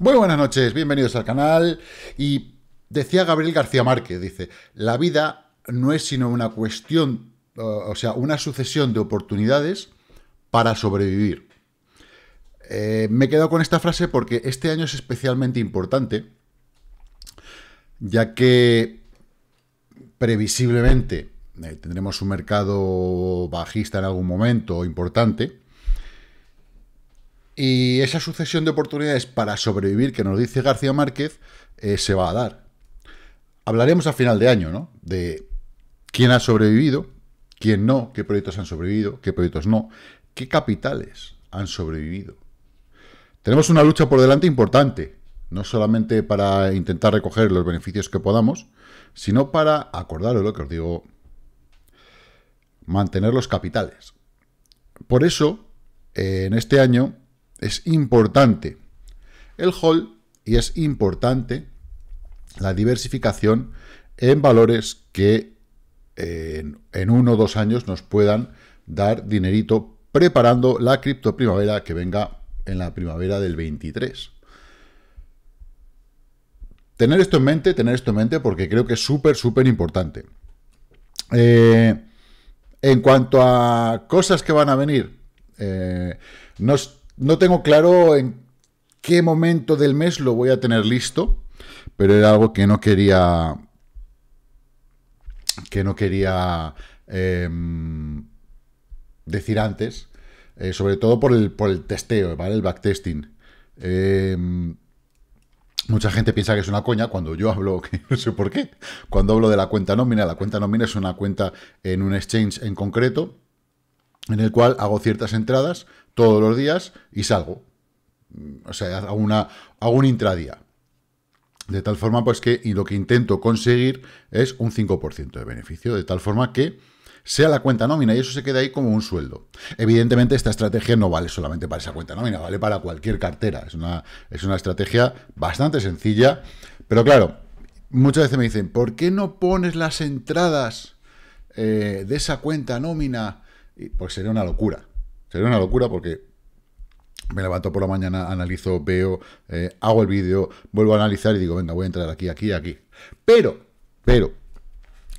Muy buenas noches, bienvenidos al canal. Y decía Gabriel García Márquez, dice, la vida no es sino una cuestión, o sea, una sucesión de oportunidades para sobrevivir. Eh, me he quedado con esta frase porque este año es especialmente importante, ya que previsiblemente eh, tendremos un mercado bajista en algún momento importante, y esa sucesión de oportunidades para sobrevivir que nos dice García Márquez eh, se va a dar. Hablaremos a final de año, ¿no? De quién ha sobrevivido, quién no, qué proyectos han sobrevivido, qué proyectos no, qué capitales han sobrevivido. Tenemos una lucha por delante importante, no solamente para intentar recoger los beneficios que podamos, sino para, acordaros lo que os digo, mantener los capitales. Por eso, eh, en este año es importante el hold y es importante la diversificación en valores que eh, en, uno o dos años nos puedan dar dinerito preparando la cripto primavera que venga en la primavera del 23. Tener esto en mente, tener esto en mente porque creo que es súper, súper importante. Eh, en cuanto a cosas que van a venir, eh, nos no tengo claro en qué momento del mes lo voy a tener listo, pero era algo que no quería que no quería em, decir antes, eh, sobre todo por el, por el testeo, ¿vale? El backtesting. Em, mucha gente piensa que es una coña cuando yo hablo, que no sé por qué, cuando hablo de la cuenta nómina, la cuenta nómina es una cuenta en un exchange en concreto, en el cual hago ciertas entradas todos los días y salgo. O sea, hago, una, hago un intradía. De tal forma, pues que y lo que intento conseguir es un 5% de beneficio, de tal forma que sea la cuenta nómina y eso se queda ahí como un sueldo. Evidentemente, esta estrategia no vale solamente para esa cuenta nómina, vale para cualquier cartera. Es una, es una estrategia bastante sencilla, pero claro, muchas veces me dicen, ¿por qué no pones las entradas eh, de esa cuenta nómina? Pues sería una locura. Sería una locura porque me levanto por la mañana, analizo, veo, eh, hago el vídeo, vuelvo a analizar y digo, venga, voy a entrar aquí, aquí, aquí. Pero, pero,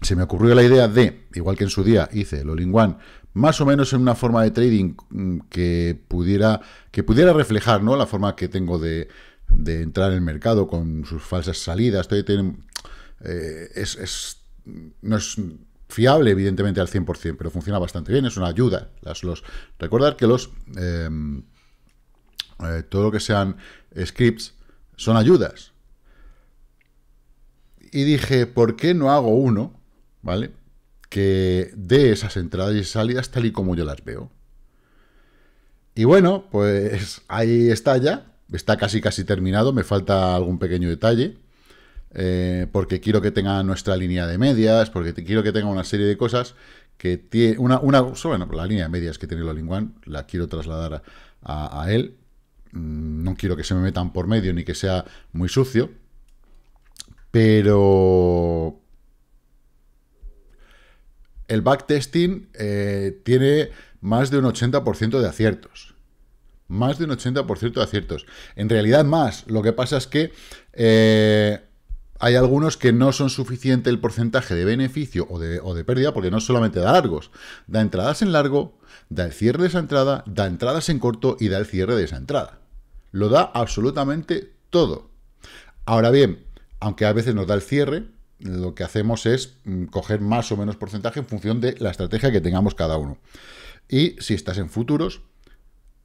se me ocurrió la idea de, igual que en su día hice el all one más o menos en una forma de trading mm, que pudiera, que pudiera reflejar ¿no? la forma que tengo de, entrar en el mercado con sus falsas salidas. Estoy, eh, es, es, no es fiable, evidentemente, al 100%, pero funciona bastante bien, es una ayuda. Las, los, recordad que los em, eh, todo lo que sean scripts son ayudas. Y dije, ¿por qué no hago uno, ¿vale? Que dé esas entradas y salidas tal y como yo las veo. Y bueno, pues ahí está ya. Está casi casi terminado, me falta algún pequeño detalle. Eh, porque quiero que tenga nuestra línea de medias, porque quiero que tenga una serie de cosas que tiene... Una, bueno, la línea de medias que tiene lo la quiero trasladar a, él. Mm, no quiero que se me metan por medio ni que sea muy sucio, pero el backtesting eh, tiene más de un 80% de aciertos. Más de un 80% de aciertos. En realidad más. Lo que pasa es que eh, hay algunos que no son suficiente el porcentaje de beneficio o de, pérdida, porque no solamente da largos, da entradas en largo, da el cierre de esa entrada, da entradas en corto y da el cierre de esa entrada. Lo da absolutamente todo. Ahora bien, aunque a veces nos da el cierre, lo que hacemos es mm, coger más o menos porcentaje en función de la estrategia que tengamos cada uno. Y si estás en futuros,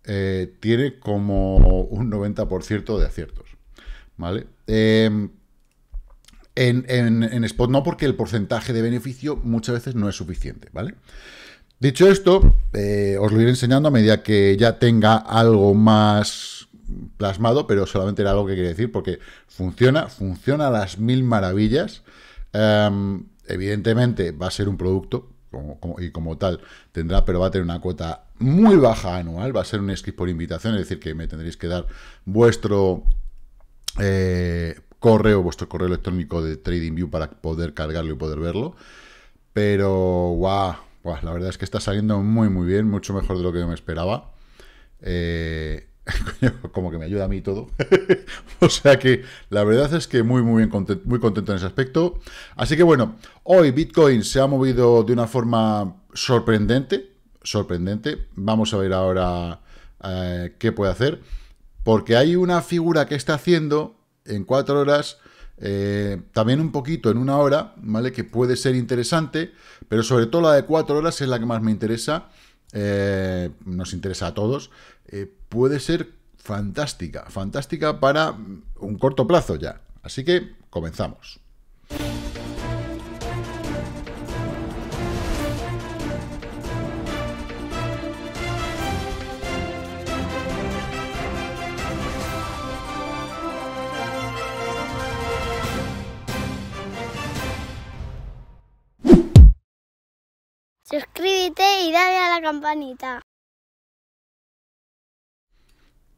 eh, tiene como un 90% de aciertos. ¿Vale? Em, en, spot no, porque el porcentaje de beneficio muchas veces no es suficiente, ¿vale? Dicho esto, eh, os lo iré enseñando a medida que ya tenga algo más plasmado, pero solamente era algo que quería decir, porque funciona, funciona a las mil maravillas. Em, evidentemente va a ser un producto, y como tal tendrá, pero va a tener una cuota muy baja anual, va a ser un skip por invitación, es decir, que me tendréis que dar vuestro eh, correo, vuestro correo electrónico de TradingView para poder cargarlo y poder verlo. Pero, guau, la verdad es que está saliendo muy, muy bien, mucho mejor de lo que yo me esperaba. Eh, como que me ayuda a mí todo. o sea que la verdad es que muy, muy, bien contento, contento en ese aspecto. Así que bueno, hoy Bitcoin se ha movido de una forma sorprendente. Sorprendente. Vamos a ver ahora eh, qué puede hacer. Porque hay una figura que está haciendo en cuatro horas, eh, también un poquito en una hora, ¿vale? Que puede ser interesante, pero sobre todo la de cuatro horas es la que más me interesa, eh, nos interesa a todos, eh, puede ser fantástica, fantástica para un corto plazo ya. Así que comenzamos. Suscríbete y dale a la campanita.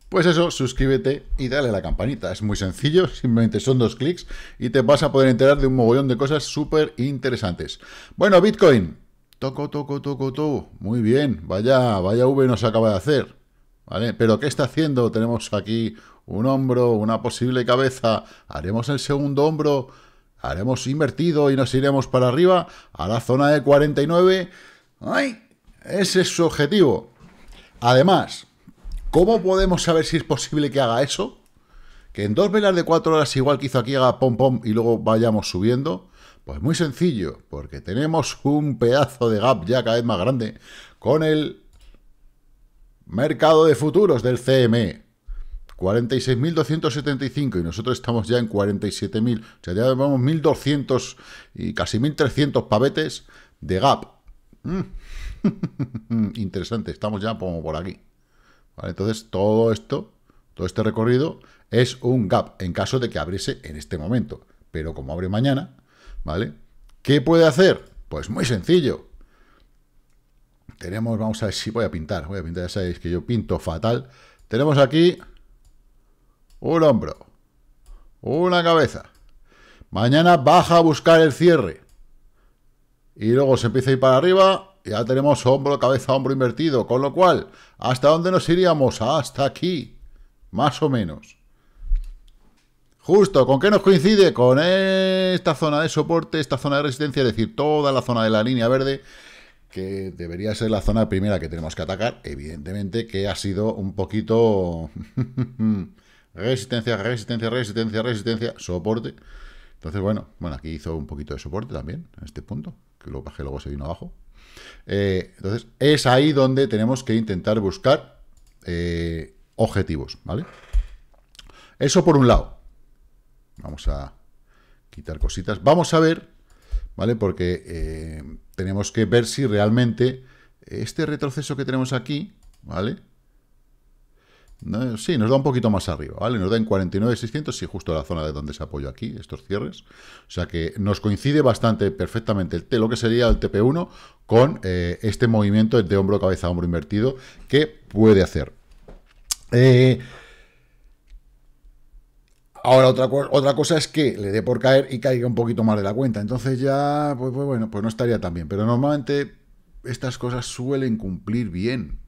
Pues eso, suscríbete y dale a la campanita. Es muy sencillo, simplemente son dos clics y te vas a poder enterar de un mogollón de cosas súper interesantes. Bueno, Bitcoin. Toco, toco, toco, toco. Muy bien, vaya, vaya V nos acaba de hacer. ¿Vale? Pero ¿qué está haciendo? Tenemos aquí un hombro, una posible cabeza. Haremos el segundo hombro haremos invertido y nos iremos para arriba a la zona de 49. ¡Ay! Ese es su objetivo. Además, ¿cómo podemos saber si es posible que haga eso? Que en dos velas de cuatro horas, igual que hizo aquí, haga pom pom y luego vayamos subiendo. Pues muy sencillo, porque tenemos un pedazo de gap ya cada vez más grande con el mercado de futuros del CME. 46.275 y nosotros estamos ya en 47.000. O sea, ya llevamos 1.200 y casi 1.300 pavetes de gap. Mm. Interesante, estamos ya como por aquí. entonces, todo esto, todo este recorrido es un gap en caso de que abriese en este momento. Pero como abre mañana, ¿vale? ¿Qué puede hacer? Pues muy sencillo. Tenemos, vamos a ver si voy a pintar, voy a pintar, ya sabéis que yo pinto fatal. Tenemos aquí un hombro, una cabeza. Mañana baja a buscar el cierre. Y luego se empieza a ir para arriba. ya tenemos hombro, cabeza, hombro invertido. Con lo cual, ¿hasta dónde nos iríamos? Hasta aquí. Más o menos. Justo, ¿con qué nos coincide? Con esta zona de soporte, esta zona de resistencia, es decir, toda la zona de la línea verde, que debería ser la zona primera que tenemos que atacar, evidentemente que ha sido un poquito... Resistencia, resistencia, resistencia, resistencia, soporte. Entonces, bueno, bueno, aquí hizo un poquito de soporte también, en este punto, que lo bajé, luego se vino abajo. Eh, entonces, es ahí donde tenemos que intentar buscar eh, objetivos, ¿vale? Eso por un lado. Vamos a quitar cositas. Vamos a ver, ¿vale? Porque eh, tenemos que ver si realmente este retroceso que tenemos aquí, ¿vale? sí, nos da un poquito más arriba, ¿vale? Nos da en 49,600, y justo la zona de donde se apoya aquí, estos cierres. O sea que nos coincide bastante perfectamente el T, lo que sería el TP1 con eh, este movimiento de hombro, cabeza, hombro invertido que puede hacer. Eh, ahora, otra, otra cosa es que le dé por caer y caiga un poquito más de la cuenta. Entonces ya, pues, pues bueno, pues no estaría tan bien. Pero normalmente estas cosas suelen cumplir bien.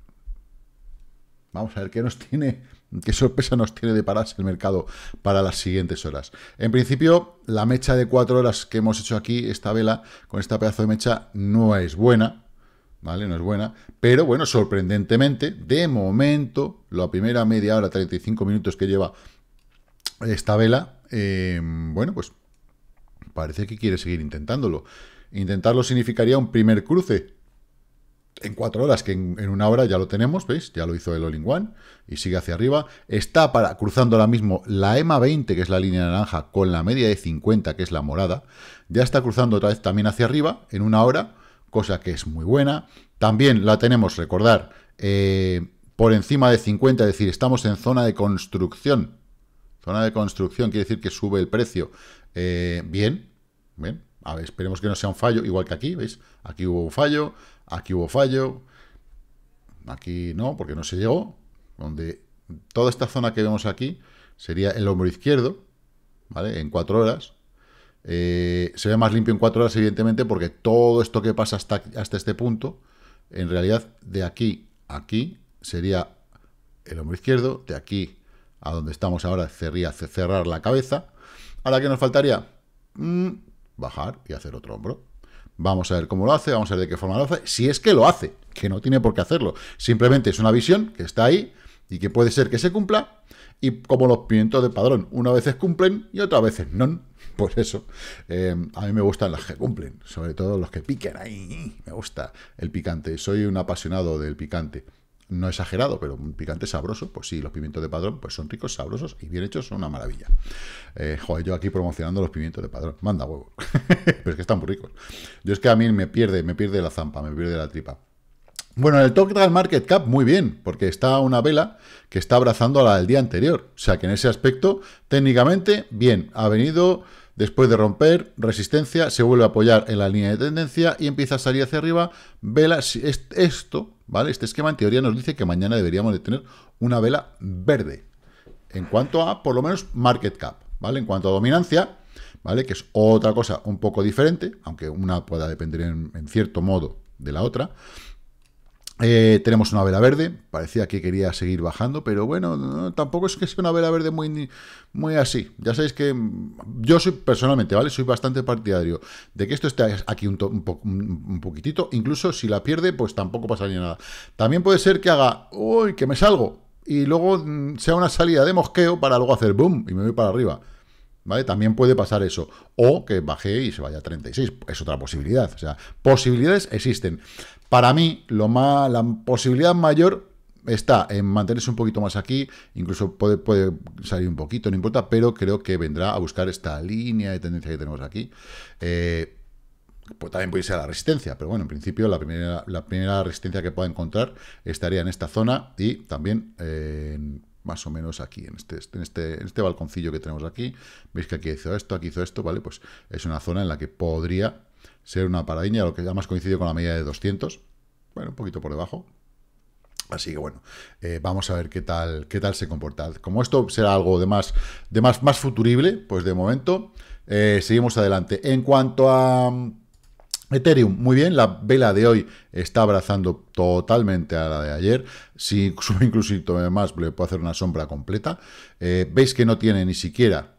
Vamos a ver qué nos tiene, qué sorpresa nos tiene de pararse el mercado para las siguientes horas. En principio, la mecha de cuatro horas que hemos hecho aquí, esta vela, con esta pedazo de mecha, no es buena. ¿Vale? No es buena. Pero bueno, sorprendentemente, de momento, la primera media hora, 35 minutos que lleva esta vela, eh, bueno, pues parece que quiere seguir intentándolo. Intentarlo significaría un primer cruce, en cuatro horas, que en, una hora ya lo tenemos, ¿veis? Ya lo hizo el All One y sigue hacia arriba. Está para, cruzando ahora mismo la EMA 20, que es la línea naranja, con la media de 50, que es la morada. Ya está cruzando otra vez también hacia arriba en una hora, cosa que es muy buena. También la tenemos, recordar, eh, por encima de 50, es decir, estamos en zona de construcción. Zona de construcción quiere decir que sube el precio. Eh, bien, bien. A ver, esperemos que no sea un fallo, igual que aquí, ¿veis? Aquí hubo un fallo, aquí hubo fallo, aquí no, porque no se llegó, donde toda esta zona que vemos aquí sería el hombro izquierdo, ¿vale? En cuatro horas. Eh, se ve más limpio en cuatro horas, evidentemente, porque todo esto que pasa hasta, hasta este punto, en realidad, de aquí a aquí sería el hombro izquierdo, de aquí a donde estamos ahora sería cerrar la cabeza. Ahora, ¿qué nos faltaría? Mm, bajar y hacer otro hombro. Vamos a ver cómo lo hace, vamos a ver de qué forma lo hace, si es que lo hace, que no tiene por qué hacerlo. Simplemente es una visión que está ahí y que puede ser que se cumpla, y como los pimientos de padrón, una veces cumplen y otras veces no. por eso, eh, a mí me gustan las que cumplen, sobre todo los que piquen ahí, me gusta el picante, soy un apasionado del picante no exagerado, pero un picante sabroso, pues sí, los pimientos de padrón pues son ricos, sabrosos y bien hechos, son una maravilla. Eh, joder, yo aquí promocionando los pimientos de padrón, manda huevo, pero es que están muy ricos. Yo es que a mí me pierde, me pierde la zampa, me pierde la tripa. Bueno, el Total Market Cap, muy bien, porque está una vela que está abrazando a la del día anterior. O sea que en ese aspecto, técnicamente, bien, ha venido Después de romper resistencia, se vuelve a apoyar en la línea de tendencia y empieza a salir hacia arriba. Vela, esto, ¿vale? Este esquema en teoría nos dice que mañana deberíamos de tener una vela verde. En cuanto a, por lo menos, market cap, ¿vale? En cuanto a dominancia, ¿vale? Que es otra cosa un poco diferente, aunque una pueda depender en cierto modo de la otra. Eh, tenemos una vela verde, parecía que quería seguir bajando, pero bueno, tampoco es que sea una vela verde muy, muy así. Ya sabéis que mm, yo soy personalmente, ¿vale? Soy bastante partidario de que esto esté aquí un, poquitito, incluso si la pierde, pues tampoco pasaría nada. También puede ser que haga, uy, que me salgo, y luego mm, sea una salida de mosqueo para luego hacer boom y me voy para arriba. ¿Vale? También puede pasar eso. O que baje y se vaya a 36. Es otra posibilidad. O sea, posibilidades existen. Para mí, la posibilidad mayor está en mantenerse un poquito más aquí, incluso puede, salir un poquito, no importa, pero creo que vendrá a buscar esta línea de tendencia que tenemos aquí. Eh, pues también puede ser la resistencia, pero bueno, en principio la primera, resistencia que pueda encontrar estaría en esta zona y también eh, más o menos aquí, en este, en, este, en este balconcillo que tenemos aquí. Veis que aquí hizo esto, aquí hizo esto, ¿vale? Pues es una zona en la que podría ser una paradiña, lo que ya más coincide con la media de 200, bueno, un poquito por debajo. Así que bueno, eh, vamos a ver qué tal, qué tal se comporta. Como esto será algo de más, de más, más futurible, pues de momento eh, seguimos adelante. En cuanto a mm, Ethereum, muy bien, la vela de hoy está abrazando totalmente a la de ayer. Si sube incluso más, le puedo hacer una sombra completa. Eh, veis que no tiene ni siquiera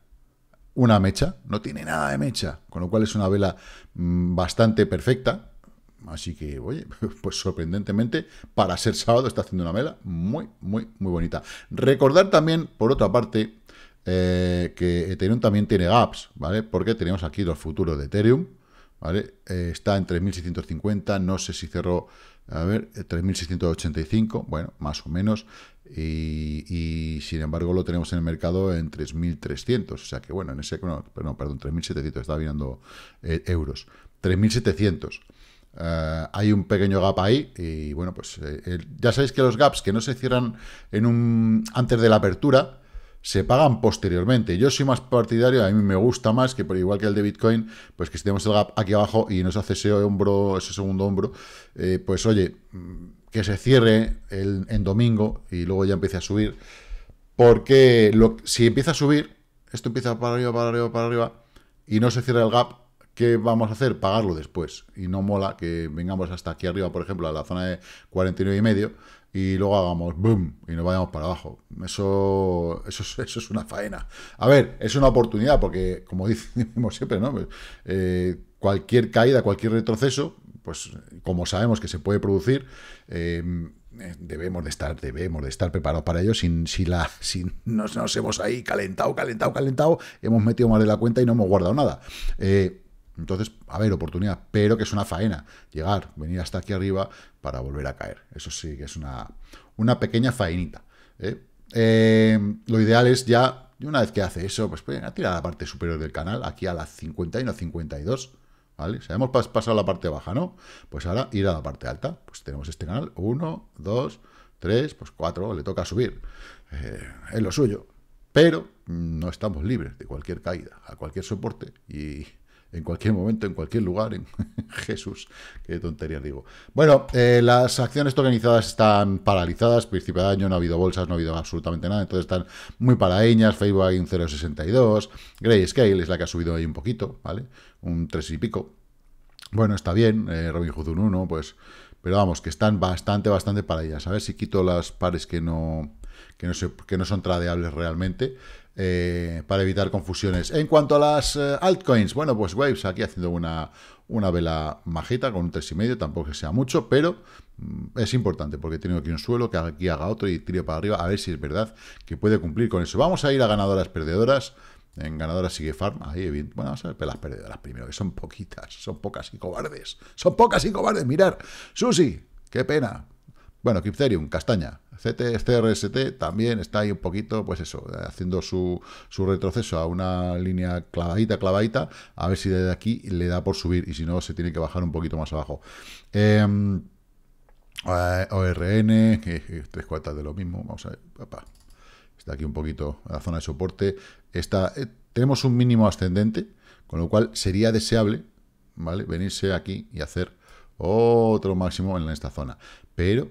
una mecha, no tiene nada de mecha, con lo cual es una vela mm, bastante perfecta. Así que, oye, pues sorprendentemente, para ser sábado está haciendo una vela muy, muy, muy bonita. Recordar también, por otra parte, eh, que Ethereum también tiene gaps, ¿vale? Porque tenemos aquí los futuros de Ethereum, ¿vale? Eh, está en 3.650, no sé si cerró, a ver, 3.685, eh, bueno, más o menos. Y, sin embargo lo tenemos en el mercado en 3.300, o sea que bueno, en ese, no, perdón, 3.700, está mirando eh, euros, 3.700. Eh, hay un pequeño gap ahí y bueno, pues eh, ya sabéis que los gaps que no se cierran en un, antes de la apertura, se pagan posteriormente. Yo soy más partidario, a mí me gusta más que por igual que el de Bitcoin, pues que si tenemos el gap aquí abajo y nos hace ese hombro, ese segundo hombro, pues oye, mm, que se cierre el, en domingo y luego ya empiece a subir. Porque si empieza a subir, esto empieza para arriba, para arriba, para arriba, y no se cierra el gap, ¿qué vamos a hacer? Pagarlo después. Y no mola que vengamos hasta aquí arriba, por ejemplo, a la zona de 49 y medio, y luego hagamos boom y nos vayamos para abajo. Eso, eso, eso es una faena. A ver, es una oportunidad, porque como decimos siempre, ¿no? Eh, cualquier caída, cualquier retroceso, pues como sabemos que se puede producir, em, eh, debemos de estar, debemos de estar preparados para ello sin, si la, nos, hemos ahí calentado, calentado, calentado, hemos metido mal de la cuenta y no hemos guardado nada. Eh, entonces, a ver, oportunidad, pero que es una faena llegar, venir hasta aquí arriba para volver a caer. Eso sí que es una, una pequeña faenita. ¿eh? Em, lo ideal es ya, una vez que hace eso, pues pueden tirar a la parte superior del canal, aquí a las 51, 52, ¿vale? hemos pasado la parte baja, ¿no? Pues ahora ir a la parte alta. Pues tenemos este canal, 1, 2, 3, pues 4, le toca subir. Eh, es lo suyo. Pero mm, no estamos libres de cualquier caída, a cualquier soporte y en cualquier momento, en cualquier lugar, Jesús, qué tonterías digo. Bueno, eh, las acciones tokenizadas están paralizadas, principio de año no ha habido bolsas, no ha habido absolutamente nada, entonces están muy paraeñas, Facebook hay un 0,62, Grayscale es la que ha subido ahí un poquito, ¿vale? Un 3 y pico. Bueno, está bien, eh, Robin Hood un 1, pues, pero vamos, que están bastante, bastante para A ver si quito las pares que no, no, que no son tradeables realmente. Eh, para evitar confusiones. En cuanto a las eh, altcoins, bueno, pues Waves aquí haciendo una, una vela majita con un 3,5, tampoco que sea mucho, pero mm, es importante porque tiene aquí un suelo que aquí haga otro y tiro para arriba, a ver si es verdad que puede cumplir con eso. Vamos a ir a ganadoras perdedoras. En ganadoras sigue Farm, ahí, bueno, vamos a ver las perdedoras primero, que son poquitas, son pocas y cobardes, son pocas y cobardes, mirar, Susi, qué pena, bueno, Kipterium, Castaña, CT, CRST también está ahí un poquito, pues eso, eh, haciendo su, su, retroceso a una línea clavadita, clavadita, a ver si desde aquí le da por subir y si no, se tiene que bajar un poquito más abajo. Em, eh, ORN, tres cuartas de lo mismo, vamos a ver, papá. está aquí un poquito la zona de soporte. Está, eh, tenemos un mínimo ascendente, con lo cual sería deseable, ¿vale? Venirse aquí y hacer otro máximo en esta zona. Pero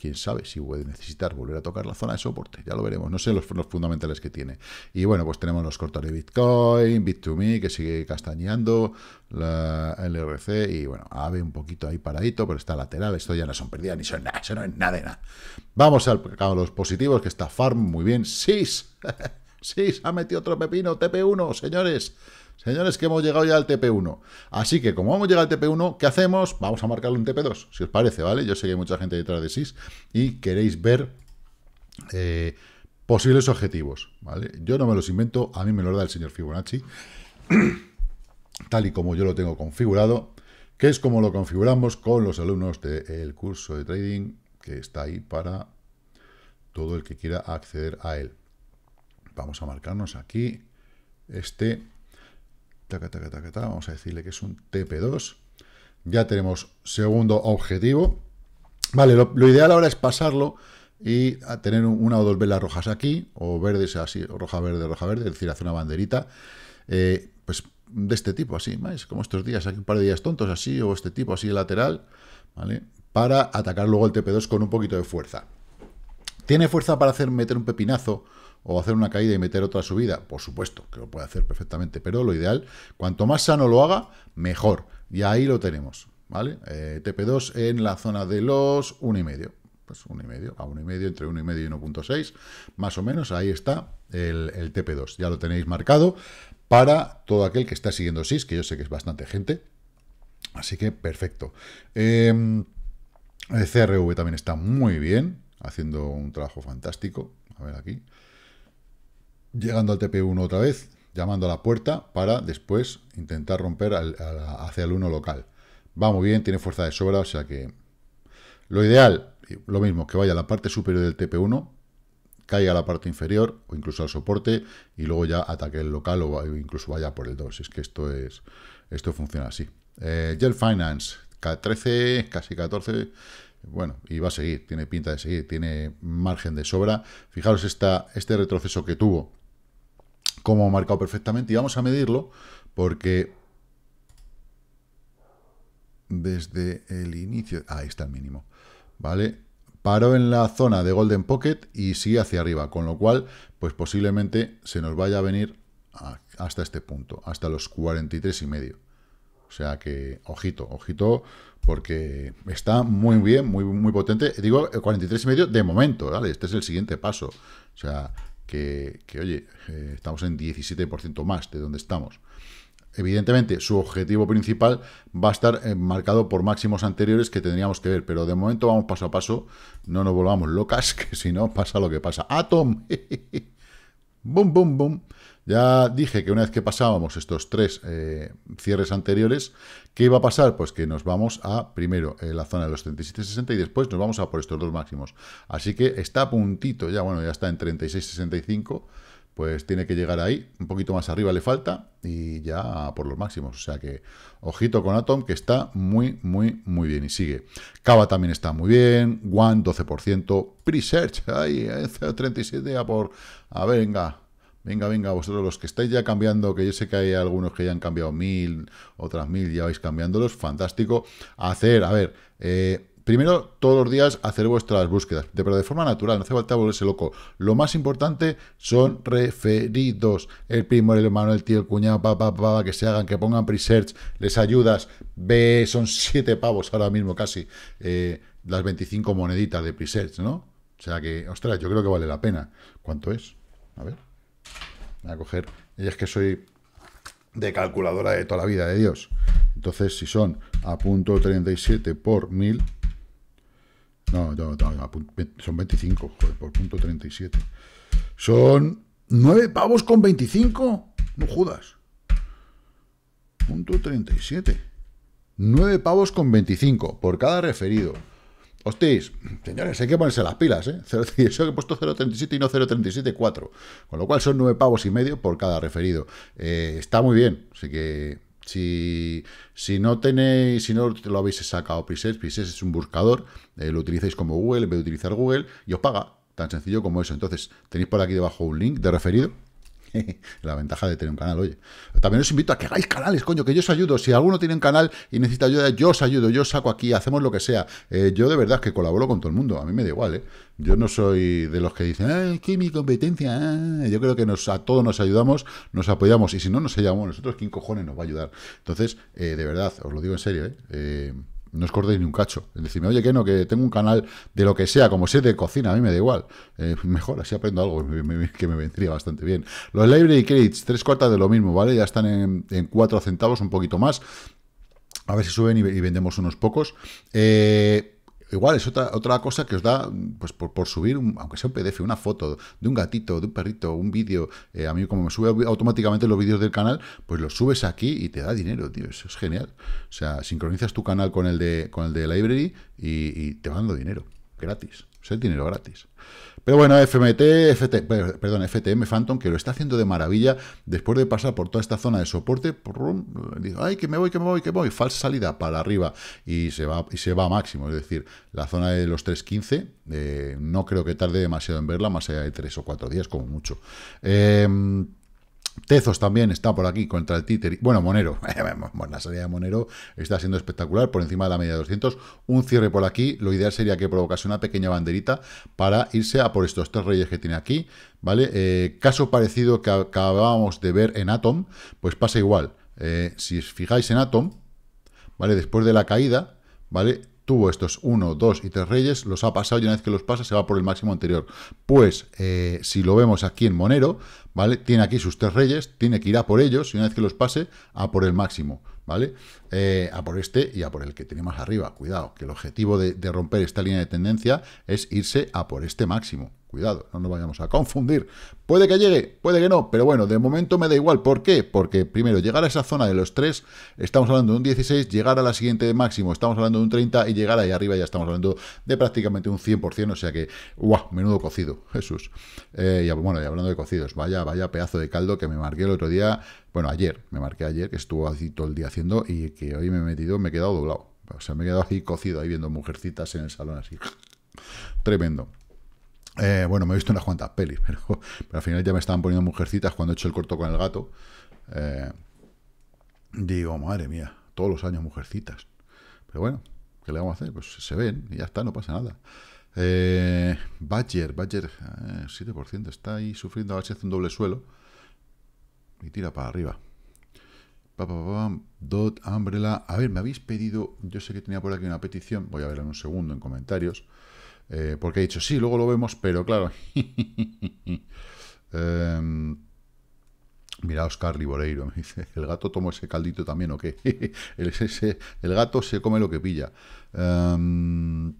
quién sabe si puede necesitar volver a tocar la zona de soporte, ya lo veremos, no sé los, fundamentales que tiene. Y bueno, pues tenemos los cortos de Bitcoin, Bit2Me, que sigue castañeando, la LRC y bueno, AVE un poquito ahí paradito, pero está lateral, esto ya no son perdidas, ni son nada, eso no es nada de nada. Vamos al, a los positivos, que está Farm muy bien, SIS, SIS ha metido otro pepino, TP1, señores. Señores, que hemos llegado ya al TP1. Así que, como hemos llegado al TP1, ¿qué hacemos? Vamos a marcarle un TP2, si os parece, ¿vale? Yo sé que hay mucha gente detrás de SIS y queréis ver eh, posibles objetivos, ¿vale? Yo no me los invento, a mí me lo da el señor Fibonacci, tal y como yo lo tengo configurado, que es como lo configuramos con los alumnos del curso de trading, que está ahí para todo el que quiera acceder a él. Vamos a marcarnos aquí este Vamos a decirle que es un TP2. Ya tenemos segundo objetivo. Vale, lo, ideal ahora es pasarlo y tener una o dos velas rojas aquí, o verdes así, roja, verde, roja, verde, es decir, hace una banderita, eh, pues de este tipo, así, más como estos días, aquí un par de días tontos, así, o este tipo, así lateral, ¿vale? Para atacar luego el TP2 con un poquito de fuerza. Tiene fuerza para hacer meter un pepinazo o hacer una caída y meter otra subida, por supuesto que lo puede hacer perfectamente, pero lo ideal, cuanto más sano lo haga, mejor. Y ahí lo tenemos, ¿vale? Eh, TP2 en la zona de los 1,5. Pues 1,5 a 1,5, entre 1,5 y 1,6, más o menos, ahí está el, TP2. Ya lo tenéis marcado para todo aquel que está siguiendo SIS, que yo sé que es bastante gente. Así que perfecto. Em, CRV también está muy bien, haciendo un trabajo fantástico. A ver aquí llegando al TP1 otra vez, llamando a la puerta para después intentar romper hacia el 1 local. Va muy bien, tiene fuerza de sobra, o sea que lo ideal, lo mismo, que vaya a la parte superior del TP1, caiga a la parte inferior o incluso al soporte y luego ya ataque el local o incluso vaya por el 2. Es que esto es esto funciona así. Eh, Gel Finance, 13, casi 14, bueno, y va a seguir, tiene pinta de seguir, tiene margen de sobra. Fijaros este retroceso que tuvo como marcado perfectamente. Y vamos a medirlo porque desde el inicio... Ahí está el mínimo, ¿vale? Paró en la zona de Golden Pocket y sigue hacia arriba, con lo cual, pues posiblemente se nos vaya a venir hasta este punto, hasta los 43 y medio. O sea que, ojito, ojito, porque está muy bien, muy, muy potente. Digo, 43 y medio de momento, ¿vale? Este es el siguiente paso. O sea, que, oye, eh, estamos en 17% más de donde estamos. Evidentemente, su objetivo principal va a estar eh, marcado por máximos anteriores que tendríamos que ver, pero de momento vamos paso a paso, no nos volvamos locas, que si no pasa lo que pasa. ¡Atom! ¡Bum, bum, bum! Ya dije que una vez que pasábamos estos tres eh, cierres anteriores, ¿qué iba a pasar? Pues que nos vamos a, primero, en eh, la zona de los 37.60 y después nos vamos a por estos dos máximos. Así que está a puntito, ya bueno, ya está en 36.65, pues tiene que llegar ahí, un poquito más arriba le falta y ya por los máximos. O sea que, ojito con Atom, que está muy, muy, muy bien y sigue. Cava también está muy bien, One 12%, Pre-search. ahí, 0.37 eh, a por... A ver, venga, Venga, venga, vosotros los que estáis ya cambiando, que yo sé que hay algunos que ya han cambiado mil, otras mil, ya vais cambiándolos, fantástico. Hacer, a ver, eh, primero todos los días hacer vuestras búsquedas, pero de forma natural, no hace falta volverse loco. Lo más importante son referidos. El primo, el hermano, el tío, el cuñado, pa, pa, que se hagan, que pongan pre les ayudas, ve, son siete pavos ahora mismo casi, eh, las 25 moneditas de pre ¿no? O sea que, ostras, yo creo que vale la pena. ¿Cuánto es? A ver. Voy a coger. Y es que soy de calculadora de toda la vida de Dios. Entonces, si son a punto 37 por 1000. No, no, son 25, joder, por punto 37. Son 9 pavos con 25. No judas. Punto 37. 9 pavos con 25 por cada referido. Hostis, señores, hay que ponerse las pilas, ¿eh? Eso que he puesto 0.37 y no 0.374. Con lo cual son 9 pavos y medio por cada referido. Eh, está muy bien, así que si, si, no tenéis, si no lo habéis sacado Pisces, Pisces e es un buscador, eh, lo utilizáis como Google, en vez de utilizar Google, y os paga. Tan sencillo como eso. Entonces, tenéis por aquí debajo un link de referido la ventaja de tener un canal, oye. También os invito a que hagáis canales, coño, que yo os ayudo. Si alguno tiene un canal y necesita ayuda, yo os ayudo, yo os saco aquí, hacemos lo que sea. Eh, yo de verdad que colaboro con todo el mundo, a mí me da igual, ¿eh? Yo no soy de los que dicen, ¡ay, qué mi competencia! Ah". Yo creo que a todos nos ayudamos, nos apoyamos, y si no nos ayudamos nosotros, ¿quién cojones nos va a ayudar? Entonces, eh, de verdad, os lo digo en serio, ¿eh? eh no os ni un cacho. Decirme, oye, que no, que tengo un canal de lo que sea, como si de cocina, a mí me da igual. Eh, mejor, así aprendo algo que me vendría bastante bien. Los Library Credits, tres cuartas de lo mismo, ¿vale? Ya están en, cuatro centavos, un poquito más. A ver si suben y, y vendemos unos pocos. Eh, Igual es otra, otra cosa que os da, pues por, subir, aunque sea un PDF, una foto de un gatito, de un perrito, un vídeo. Eh, a mí, como me sube automáticamente los vídeos del canal, pues los subes aquí y te da dinero, tío. Eso es genial. O sea, sincronizas tu canal con el de, con el de Library y, y te va dando dinero. Gratis es el dinero gratis. Pero bueno, FMT, FT, perdón, FTM Phantom, que lo está haciendo de maravilla, después de pasar por toda esta zona de soporte, ay, que me voy, que me voy, que me voy, falsa salida para arriba y se va, y se va a máximo, es decir, la zona de los 3.15, eh, no creo que tarde demasiado en verla, más allá de 3 o 4 días, como mucho. Eh, Tezos también está por aquí contra el títer. Bueno, Monero. la salida de Monero está siendo espectacular, por encima de la media de 200. Un cierre por aquí. Lo ideal sería que provocase una pequeña banderita para irse a por estos tres reyes que tiene aquí. ¿Vale? Eh, caso parecido que acabábamos de ver en Atom, pues pasa igual. Eh, si os fijáis en Atom, ¿vale? Después de la caída, ¿vale? tuvo estos 1, 2 y 3 reyes, los ha pasado y una vez que los pasa se va por el máximo anterior. Pues eh, si lo vemos aquí en Monero, ¿vale? Tiene aquí sus tres reyes, tiene que ir a por ellos y una vez que los pase, a por el máximo, ¿vale? Eh, a por este y a por el que tiene más arriba. Cuidado, que el objetivo de romper esta línea de tendencia es irse a por este máximo. Cuidado, no nos vayamos a confundir. Puede que llegue, puede que no, pero bueno, de momento me da igual. ¿Por qué? Porque primero, llegar a esa zona de los 3, estamos hablando de un 16, llegar a la siguiente máximo, estamos hablando de un 30 y llegar ahí arriba ya estamos hablando de prácticamente un 100%, o sea que, ¡guau! Menudo cocido, Jesús. Eh, y bueno, y hablando de cocidos, vaya, vaya pedazo de caldo que me marqué el otro día, bueno, ayer, me marqué ayer, que estuvo así todo el día haciendo y que hoy me he metido, me he quedado doblado. O sea, me he quedado ahí cocido, ahí viendo mujercitas en el salón así. Tremendo. Eh, bueno, me he visto unas cuantas pelis, pero, al final ya me estaban poniendo mujercitas cuando he hecho el corto con el gato. Eh, digo, madre mía, todos los años mujercitas. Pero bueno, ¿qué le vamos a hacer? Pues se ven y ya está, no pasa nada. Eh, Badger, Badger, 7%, está ahí sufriendo, a ver si hace un doble suelo. Y tira para arriba. dot, Umbrella. A ver, me habéis pedido, yo sé que tenía por aquí una petición, voy a verla en un segundo en comentarios. Eh, porque he dicho, sí, luego lo vemos, pero claro. Em, mira, Oscar Liboreiro me dice, ¿el gato tomó ese caldito también o qué? el, gato se come lo que pilla. Em,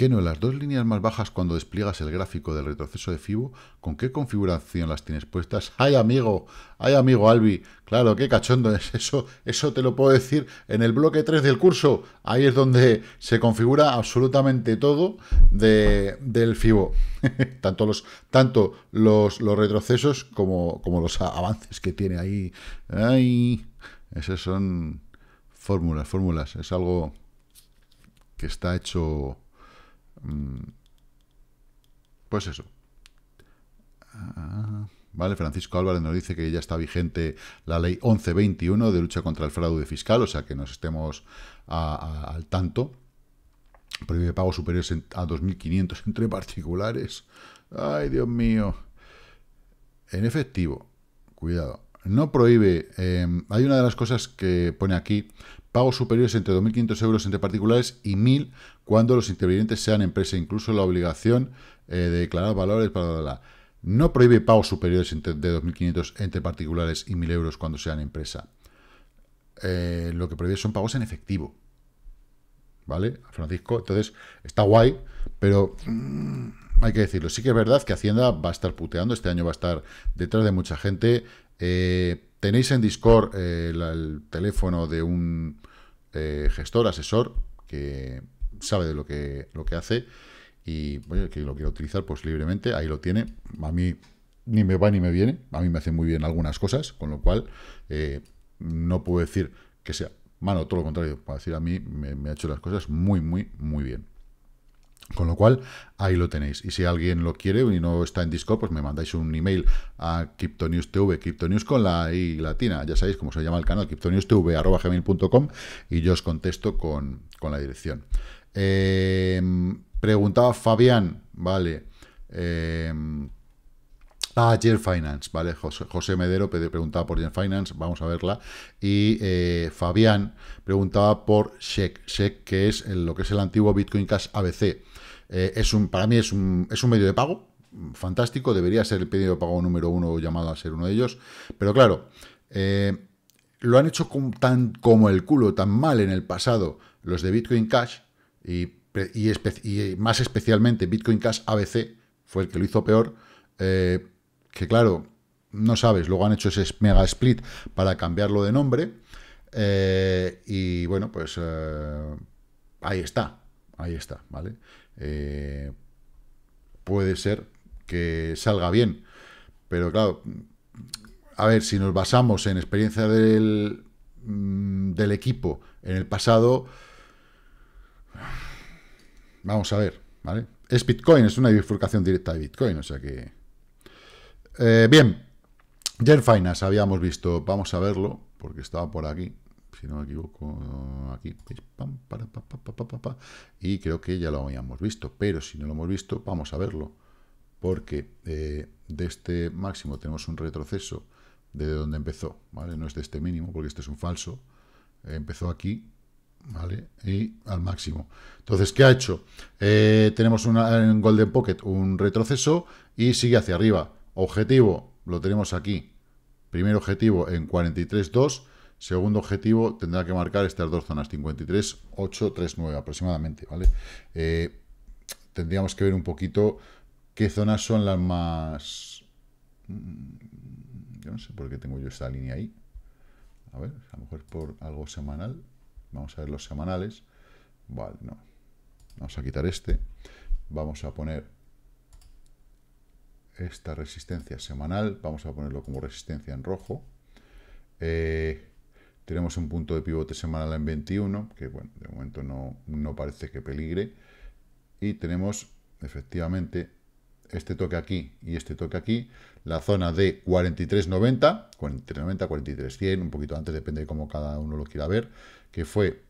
¿Qué no? Las dos líneas más bajas cuando despliegas el gráfico del retroceso de FIBO, ¿con qué configuración las tienes puestas? ¡Ay, amigo! ¡Ay, amigo Albi! Claro, qué cachondo es eso. Eso te lo puedo decir en el bloque 3 del curso. Ahí es donde se configura absolutamente todo de, del FIBO. tanto los, tanto los, los retrocesos como, como, los avances que tiene ahí. ¡Ay! Esas son fórmulas, fórmulas. Es algo que está hecho Mm. Pues eso. Ah, vale, Francisco Álvarez nos dice que ya está vigente la ley 1121 de lucha contra el fraude fiscal, o sea que nos estemos al tanto. Prohíbe pagos superiores a 2.500 entre particulares. Ay, Dios mío. En efectivo, cuidado. No prohíbe. Eh, hay una de las cosas que pone aquí, pagos superiores entre 2.500 euros entre particulares y 1.000 cuando los intervinientes sean empresa, incluso la obligación eh, de declarar valores, para... la No prohíbe pagos superiores entre, de 2.500 entre particulares y 1.000 euros cuando sean empresa. Eh, lo que prohíbe son pagos en efectivo. ¿Vale? Francisco, entonces está guay, pero mm, hay que decirlo. Sí que es verdad que Hacienda va a estar puteando, este año va a estar detrás de mucha gente. Eh, tenéis en Discord el teléfono de un eh, gestor, asesor, que sabe de lo que, lo que hace y que lo quiera utilizar pues libremente, ahí lo tiene. A mí ni me va ni me viene, a mí me hacen muy bien algunas cosas, con lo cual eh, no puedo decir que sea malo, todo lo contrario, puedo decir a mí me ha hecho las cosas muy, muy, muy bien. Con lo cual, ahí lo tenéis. Y si alguien lo quiere y no está en Discord, pues me mandáis un email a Cryptonews TV, Cryptonews con la I latina, ya sabéis cómo se llama el canal, cryptonewstv.com y yo os contesto con, la dirección. Em, preguntaba Fabián, vale. Eh, Ah, Gen Finance, ¿vale? José, Medero preguntaba por Gen Finance, vamos a verla. Y eh, Fabián preguntaba por Sheck, sec que es lo que es el antiguo Bitcoin Cash ABC. Eh, para mí es un, es un medio de pago, fantástico, debería ser el pedido de pago número uno llamado a ser uno de ellos, pero claro, eh, lo han hecho tan como el culo, tan mal en el pasado los de Bitcoin Cash y, más especialmente Bitcoin Cash ABC fue el que lo hizo peor, eh, que claro, no sabes, luego han hecho ese mega split para cambiarlo de nombre y bueno, pues ahí está, ahí está, ¿vale? Eh, puede ser que salga bien. Pero claro, a ver, si nos basamos en experiencia del, mm, del equipo en el pasado, vamos a ver, ¿vale? Es Bitcoin, es una bifurcación directa de Bitcoin, o sea que... Eh, bien, Gen Finance habíamos visto, vamos a verlo, porque estaba por aquí si no me equivoco, aquí, y creo que ya lo habíamos visto, pero si no lo hemos visto, vamos a verlo, porque eh, de este máximo tenemos un retroceso de donde empezó, ¿vale? No es de este mínimo, porque este es un falso, empezó aquí, ¿vale? Y al máximo. Entonces, ¿qué ha hecho? Eh, tenemos un en Golden Pocket un retroceso y sigue hacia arriba. Objetivo, lo tenemos aquí. Primer objetivo en 43.2 Segundo objetivo tendrá que marcar estas dos zonas, 53, 8, 3, 9 aproximadamente, ¿vale? Eh, tendríamos que ver un poquito qué zonas son las más... Mm, yo no sé por qué tengo yo esta línea ahí. A ver, a lo mejor es por algo semanal. Vamos a ver los semanales. Vale, no. Vamos a quitar este. Vamos a poner esta resistencia semanal. Vamos a ponerlo como resistencia en rojo. Eh, tenemos un punto de pivote semanal en 21, que bueno, de momento no, parece que peligre. Y tenemos efectivamente este toque aquí y este toque aquí, la zona de 43.90, 43.90, 43.100, un poquito antes, depende de cómo cada uno lo quiera ver, que fue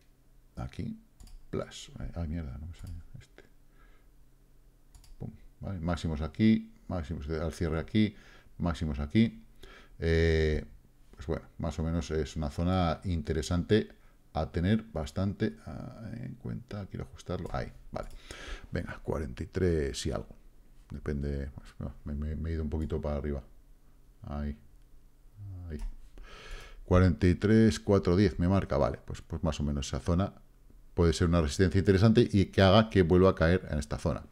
aquí, plus, eh, ay, mierda, no me sale, este, máximos aquí, máximos al cierre aquí, máximos aquí, eh, pues bueno, más o menos es una zona interesante a tener bastante ah, en cuenta. Quiero ajustarlo. Ahí, vale. Venga, 43 y algo. Depende. Pues, me, he ido un poquito para arriba. Ahí. Ahí. 43, 410 me marca. Vale, pues, pues más o menos esa zona puede ser una resistencia interesante y que haga que vuelva a caer en esta zona.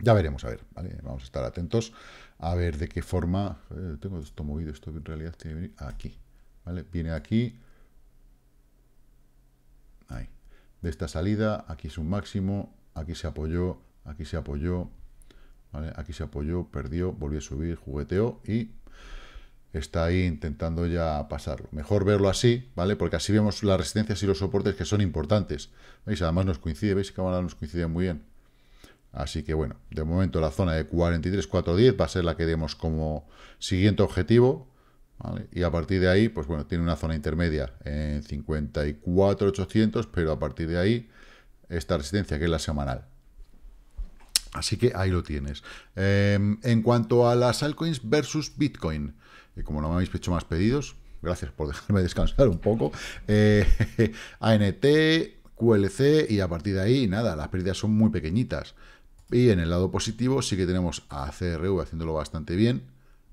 Ya veremos, a ver, ¿vale? Vamos a estar atentos a ver de qué forma, eh, tengo esto movido, esto en realidad tiene que venir aquí, ¿vale? Viene aquí, de esta salida, aquí es un máximo, aquí se apoyó, aquí se apoyó, Aquí se apoyó, perdió, volvió a subir, jugueteó y está ahí intentando ya pasarlo. Mejor verlo así, ¿vale? Porque así vemos las resistencias y los soportes que son importantes. ¿Veis? Además nos coincide, ¿veis que ahora nos coincide muy bien? Así que bueno, de momento la zona de 43.410 va a ser la que demos como siguiente objetivo. Y a partir de ahí, pues bueno, tiene una zona intermedia en 54.800, pero a partir de ahí esta resistencia que es la semanal. Así que ahí lo tienes. Em, en cuanto a las altcoins versus Bitcoin, eh, como no me habéis hecho más pedidos, gracias por dejarme descansar un poco, eh, ANT, QLC y a partir de ahí, nada, las pérdidas son muy pequeñitas. Y en el lado positivo sí que tenemos a CRV haciéndolo bastante bien,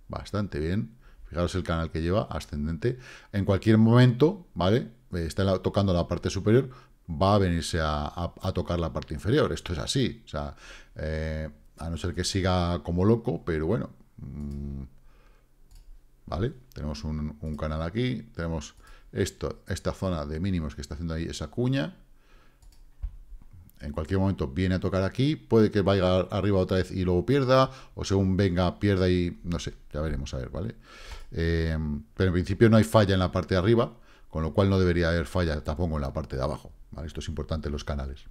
bastante bien. Fijaros el canal que lleva, ascendente. En cualquier momento, ¿vale? Eh, está tocando la parte superior, va a venirse a, tocar la parte inferior. Esto es así. O sea, eh, a no ser que siga como loco, pero bueno. Mm, ¿Vale? Tenemos un, un canal aquí, tenemos esto, esta zona de mínimos que está haciendo ahí esa cuña, en cualquier momento viene a tocar aquí, puede que vaya arriba otra vez y luego pierda, o según venga, pierda y no sé, ya veremos a ver, ¿vale? Em, pero en principio no hay falla en la parte de arriba, con lo cual no debería haber falla tampoco en la parte de abajo, ¿vale? Esto es importante en los canales.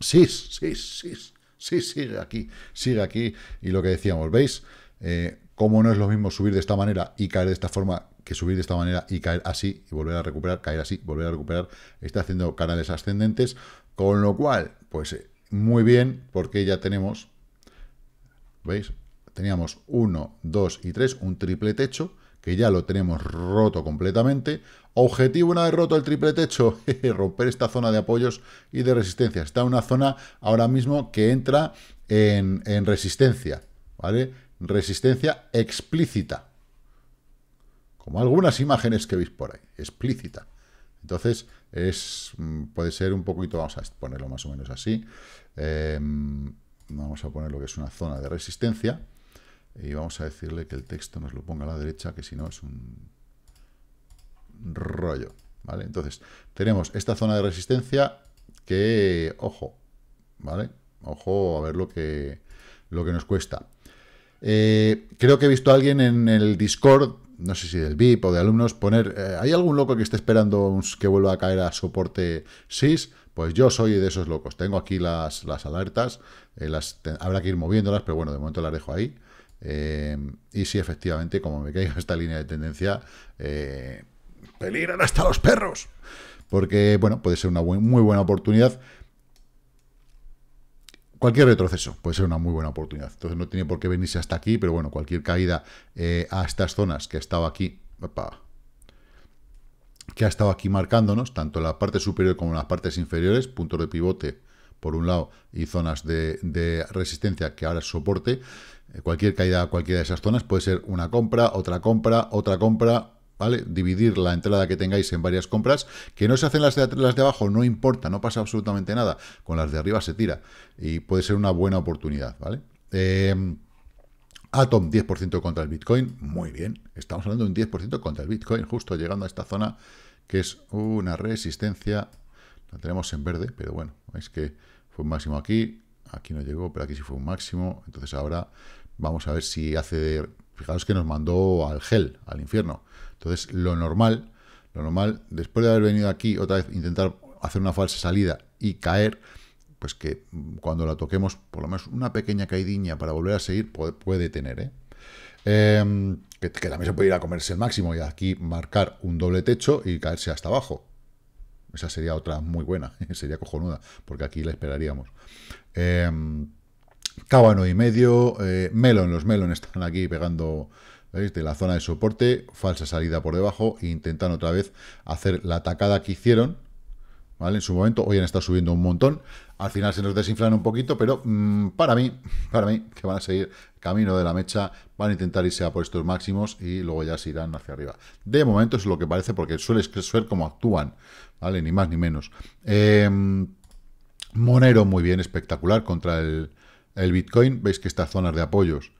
Sí, sí, sí, sí, sigue aquí, sigue aquí, y lo que decíamos, ¿veis? Eh, Como no es lo mismo subir de esta manera y caer de esta forma que subir de esta manera y caer así y volver a recuperar, caer así, volver a recuperar. Está haciendo canales ascendentes. Con lo cual, pues eh, muy bien, porque ya tenemos, ¿veis? Teníamos 1, 2 y 3, un triple techo, que ya lo tenemos roto completamente. Objetivo una vez roto el triple techo, romper esta zona de apoyos y de resistencia. Está una zona ahora mismo que entra en, en resistencia, ¿vale? Resistencia explícita. Como algunas imágenes que veis por ahí, explícita. Entonces, es, mm, puede ser un poquito, vamos a ponerlo más o menos así. Em, vamos a poner lo que es una zona de resistencia. Y vamos a decirle que el texto nos lo ponga a la derecha, que si no es un rollo. ¿Vale? Entonces, tenemos esta zona de resistencia que, ojo, ¿vale? Ojo a ver lo que, lo que nos cuesta. Eh, creo que he visto a alguien en el Discord no sé si del VIP o de alumnos, poner, eh, ¿hay algún loco que esté esperando que vuelva a caer a soporte SIS? Pues yo soy de esos locos. Tengo aquí las, las alertas, eh, las, habrá que ir moviéndolas, pero bueno, de momento las dejo ahí. Eh, y sí, efectivamente, como me caiga esta línea de tendencia, peligran hasta los perros. Porque, bueno, puede ser una muy buena oportunidad cualquier retroceso puede ser una muy buena oportunidad. Entonces no tiene por qué venirse hasta aquí, pero bueno, cualquier caída eh, a estas zonas que ha estado aquí, que ha estado aquí marcándonos, tanto en la parte superior como en las partes inferiores, puntos de pivote por un lado y zonas de, de resistencia que ahora es soporte, eh, cualquier caída a cualquiera de esas zonas puede ser una compra, otra compra, otra compra, ¿vale? Dividir la entrada que tengáis en varias compras, que no se hacen las de, las de abajo, no importa, no pasa absolutamente nada, con las de arriba se tira y puede ser una buena oportunidad, ¿vale? Em, Atom 10% contra el Bitcoin, muy bien, estamos hablando de un 10% contra el Bitcoin, justo llegando a esta zona que es una resistencia, la tenemos en verde, pero bueno, es que fue un máximo aquí, aquí no llegó, pero aquí sí fue un máximo, entonces ahora vamos a ver si hace, fijaros que nos mandó al gel, al infierno, entonces, lo normal, lo normal, después de haber venido aquí otra vez, intentar hacer una falsa salida y caer, pues que cuando la toquemos, por lo menos una pequeña caidiña para volver a seguir, puede, tener, ¿eh? em, que, también se puede ir a comerse el máximo y aquí marcar un doble techo y caerse hasta abajo. Esa sería otra muy buena, sería cojonuda, porque aquí la esperaríamos. Em, Cábano y medio, eh, Melon, los Melon están aquí pegando ¿veis? de la zona de soporte, falsa salida por debajo e intentan otra vez hacer la atacada que hicieron, ¿vale? En su momento, hoy han estado subiendo un montón, al final se nos desinflan un poquito, pero mm, para mí, para mí, que van a seguir camino de la mecha, van a intentar irse a por estos máximos y luego ya se irán hacia arriba. De momento es lo que parece, porque suele ser como actúan, ¿vale? Ni más ni menos. Em, Monero muy bien, espectacular contra el el Bitcoin, veis que estas zona de apoyos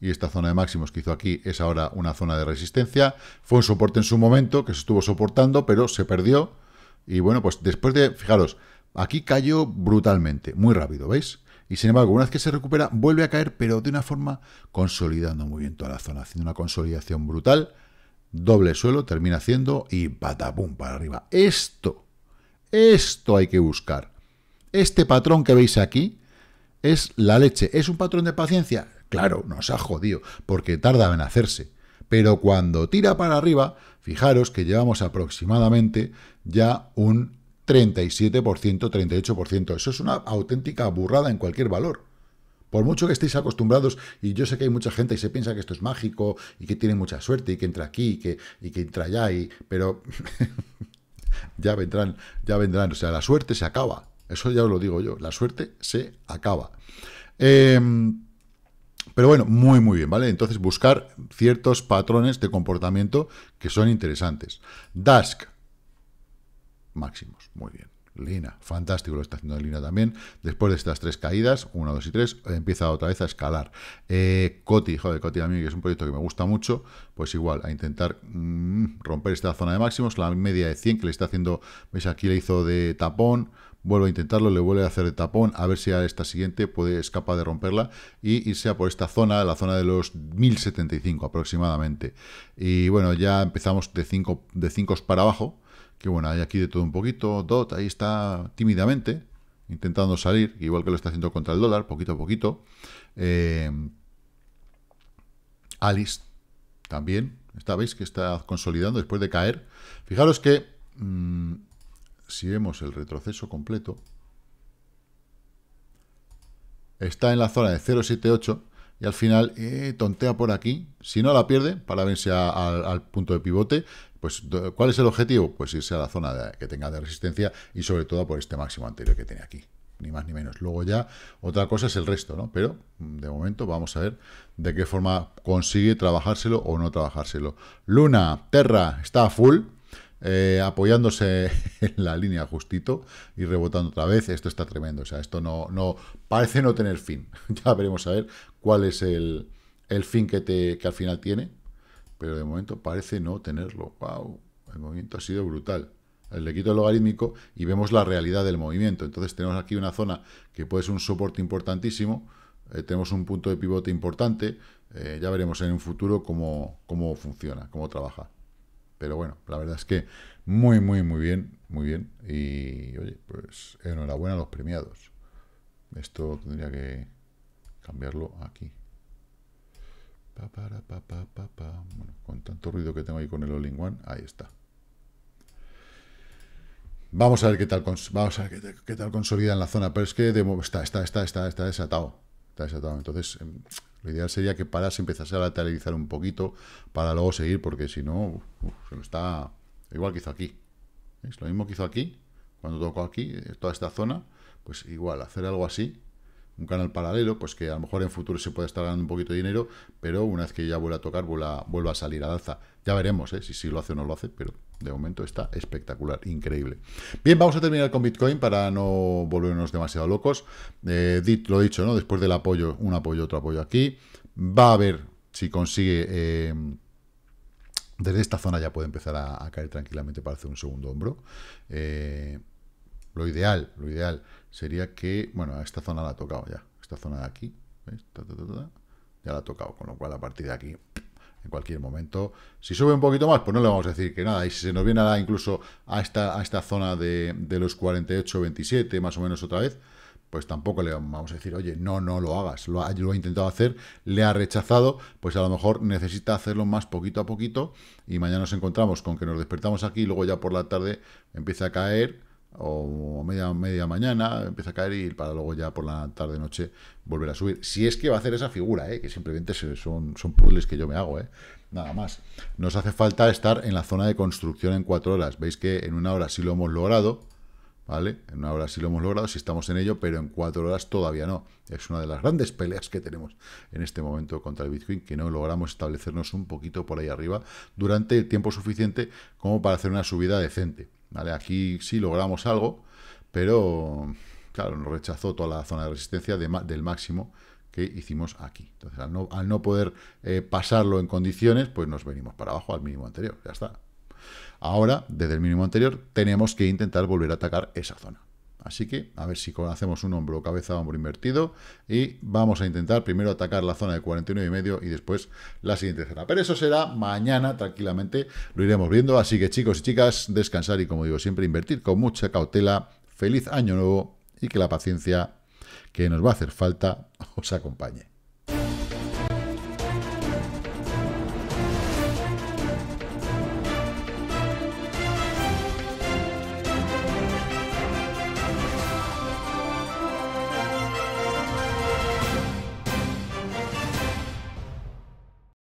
y esta zona de máximos que hizo aquí es ahora una zona de resistencia. Fue un soporte en su momento que se estuvo soportando, pero se perdió. Y bueno, pues después de, fijaros, aquí cayó brutalmente, muy rápido, ¿veis? Y sin embargo, una vez que se recupera, vuelve a caer, pero de una forma consolidando muy bien toda la zona, haciendo una consolidación brutal, doble suelo, termina haciendo y patapum para arriba. Esto, esto hay que buscar. Este patrón que veis aquí, es la leche. ¿Es un patrón de paciencia? Claro, nos ha jodido, porque tarda en hacerse. Pero cuando tira para arriba, fijaros que llevamos aproximadamente ya un 37%, 38%. Eso es una auténtica burrada en cualquier valor. Por mucho que estéis acostumbrados, y yo sé que hay mucha gente y se piensa que esto es mágico y que tiene mucha suerte y que entra aquí y que, y que entra allá, y, pero ya vendrán, ya vendrán. O sea, la suerte se acaba. Eso ya os lo digo yo, la suerte se acaba. Em, pero bueno, muy muy bien, ¿vale? Entonces buscar ciertos patrones de comportamiento que son interesantes. Dask, máximos, muy bien. Lina, fantástico lo está haciendo Lina también. Después de estas tres caídas, 1, 2 y 3, empieza otra vez a escalar. Eh, hijo de Coti a mí, que es un proyecto que me gusta mucho, pues igual, a intentar mm, romper esta zona de máximos, la media de 100 que le está haciendo, veis aquí le hizo de tapón, Vuelvo a intentarlo, le vuelve a hacer de tapón, a ver si a esta siguiente puede, escapar de romperla y irse a por esta zona, la zona de los 1075 aproximadamente. Y bueno, ya empezamos de 5 de para abajo, que bueno, hay aquí de todo un poquito, DOT ahí está tímidamente, intentando salir, igual que lo está haciendo contra el dólar, poquito a poquito. Em, Alice también, está, veis que está consolidando después de caer. Fijaros que mm, si vemos el retroceso completo, está en la zona de 078 y al final eh, tontea por aquí. Si no la pierde, para verse al punto de pivote, pues ¿cuál es el objetivo? Pues irse a la zona que tenga de resistencia y sobre todo por este máximo anterior que tiene aquí. Ni más ni menos. Luego ya otra cosa es el resto, ¿no? Pero de momento vamos a ver de qué forma consigue trabajárselo o no trabajárselo. Luna, Terra, está a full. Eh, apoyándose en la línea justito y rebotando otra vez. Esto está tremendo. O sea, esto no, no parece no tener fin. ya veremos a ver cuál es el, fin que, al final tiene. Pero de momento parece no tenerlo. ¡Wow! El movimiento ha sido brutal. Le quito el logarítmico y vemos la realidad del movimiento. Entonces tenemos aquí una zona que puede ser un soporte importantísimo. Eh, tenemos un punto de pivote importante. Eh, ya veremos en un futuro cómo, cómo funciona, cómo trabaja. Pero bueno, la verdad es que muy, muy, muy bien, muy bien. Y oye, pues enhorabuena a los premiados. Esto tendría que cambiarlo aquí. Pa, con tanto ruido que tengo ahí con el all One, ahí está. Vamos a ver qué tal, vamos a qué, tal consolida en la zona, pero es que de, está, está, está, está, está desatado. Está desatado. Entonces, em, lo ideal sería que parase, empezase a lateralizar un poquito para luego seguir, porque si no, se lo está... Igual que hizo aquí. Es Lo mismo que hizo aquí, cuando tocó aquí, eh, toda esta zona, pues igual, hacer algo así un canal paralelo, pues que a lo mejor en futuro se puede estar ganando un poquito de dinero, pero una vez que ya vuelva a tocar, vuelva, a salir al alza. Ya veremos ¿eh? si, si lo hace o no lo hace, pero de momento está espectacular, increíble. Bien, vamos a terminar con Bitcoin para no volvernos demasiado locos. Eh, lo dicho, ¿no? Después del apoyo, un apoyo, otro apoyo aquí. Va a ver si consigue... Eh, desde esta zona ya puede empezar a, caer tranquilamente para hacer un segundo hombro. Eh, lo ideal, lo ideal sería que, bueno, a esta zona la ha tocado ya. Esta zona de aquí, ya la ha tocado, con lo cual a partir de aquí, en cualquier momento, si sube un poquito más, pues no le vamos a decir que nada. Y si se nos viene a la, incluso a esta, a esta zona de, los 48, 27, más o menos otra vez, pues tampoco le vamos a decir, oye, no, no lo hagas, lo ha, lo ha, intentado hacer, le ha rechazado, pues a lo mejor necesita hacerlo más poquito a poquito y mañana nos encontramos con que nos despertamos aquí y luego ya por la tarde empieza a caer, o media, media mañana empieza a caer y para luego ya por la tarde noche volver a subir. Si es que va a hacer esa figura, ¿eh? que simplemente son, son puzzles que yo me hago, ¿eh? nada más. Nos hace falta estar en la zona de construcción en cuatro horas. Veis que en una hora sí lo hemos logrado, ¿vale? En una hora sí lo hemos logrado, si estamos en ello, pero en cuatro horas todavía no. Es una de las grandes peleas que tenemos en este momento contra el Bitcoin, que no logramos establecernos un poquito por ahí arriba durante el tiempo suficiente como para hacer una subida decente. Aquí sí logramos algo, pero claro, nos rechazó toda la zona de resistencia del máximo que hicimos aquí. Entonces, al no, poder eh, pasarlo en condiciones, pues nos venimos para abajo al mínimo anterior, ya está. Ahora, desde el mínimo anterior, tenemos que intentar volver a atacar esa zona. Así que a ver si hacemos un hombro cabeza hombro invertido y vamos a intentar primero atacar la zona de 49 y medio y después la siguiente zona. Pero eso será mañana tranquilamente, lo iremos viendo. Así que chicos y chicas, descansar y como digo siempre, invertir con mucha cautela. Feliz año nuevo y que la paciencia que nos va a hacer falta os acompañe.